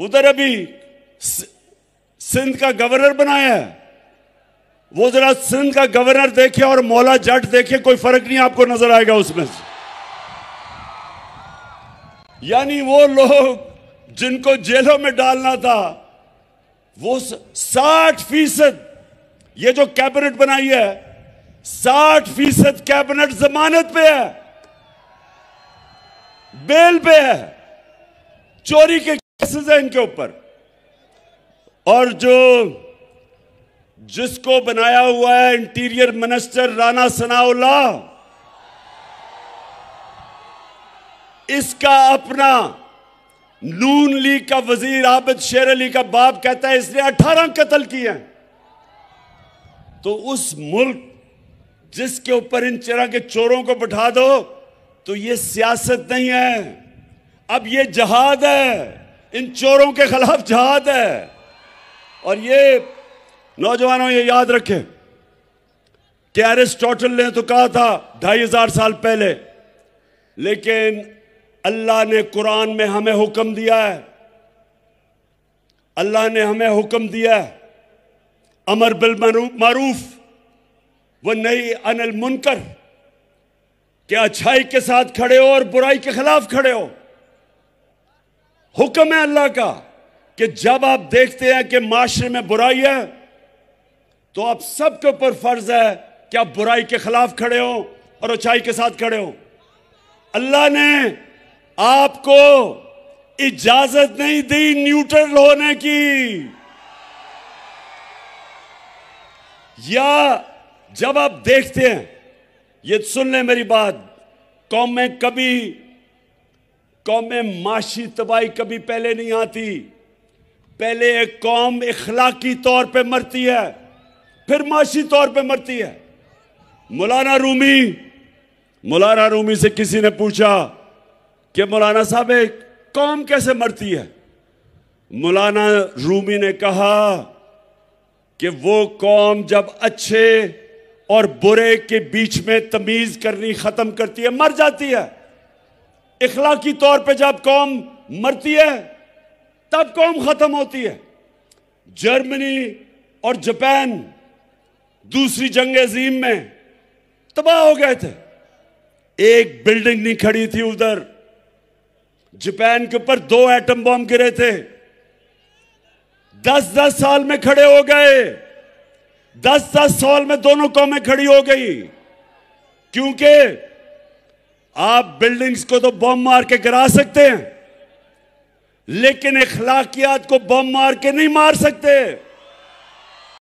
उधर अभी सिंध का गवर्नर बनाया है वो जरा सिंध का गवर्नर देखे और मौला जट देखे कोई फर्क नहीं आपको नजर आएगा उसमें से यानी वो लोग जिनको जेलों में डालना था वो साठ फीसद ये जो कैबिनेट बनाई है साठ फीसद कैबिनेट जमानत पे है बेल पे है चोरी के केसेस हैं इनके ऊपर और जो जिसको बनाया हुआ है इंटीरियर मिनिस्टर राना सनाउल्ला इसका अपना नून लीग का वजीर आबिद शेर अली का बाप कहता है इसने अठारह कत्ल किए हैं तो उस मुल्क जिसके ऊपर इन चरा के चोरों को बैठा दो तो ये सियासत नहीं है अब ये जहाद है इन चोरों के खिलाफ जहाद है और ये नौजवानों ये याद रखें कि एरिस्टोटल ने तो कहा था ढाई हजार साल पहले लेकिन अल्लाह ने कुरान में हमें हुक्म दिया है अल्लाह ने हमें हुक्म दिया है अमर बिल मरूफ व नई अनिल मुनकर के अच्छाई के साथ खड़े हो और बुराई के खिलाफ खड़े हो हुक्म है अल्लाह का कि जब आप देखते हैं कि माशरे में बुराई है तो आप सबके ऊपर फर्ज है कि आप बुराई के खिलाफ खड़े हो और अच्छाई के साथ खड़े हो अल्लाह ने आपको इजाजत नहीं दी न्यूट्रल होने की या जब आप देखते हैं ये सुन ले मेरी बात कौमें कभी कौम माशी तबाही कभी पहले नहीं आती पहले एक कौम इखलाकी तौर पे मरती है फिर माशी तौर पे मरती है मौलाना रूमी मौलाना रूमी से किसी ने पूछा कि मौलाना साहब एक कौम कैसे मरती है मौलाना रूमी ने कहा कि वो कौम जब अच्छे और बुरे के बीच में तमीज़ करनी ख़त्म करती है मर जाती है इखलाकी तौर पे जब कौम मरती है तब कौम ख़त्म होती है जर्मनी और जापान दूसरी जंग अजीम में तबाह हो गए थे एक बिल्डिंग नहीं खड़ी थी उधर जापान के ऊपर दो एटम बॉम्ब गिरे थे दस दस साल में खड़े हो गए दस दस साल में दोनों कौमें खड़ी हो गई क्योंकि आप बिल्डिंग्स को तो बम मार के गिरा सकते हैं लेकिन इखलाकियात को बम मार के नहीं मार सकते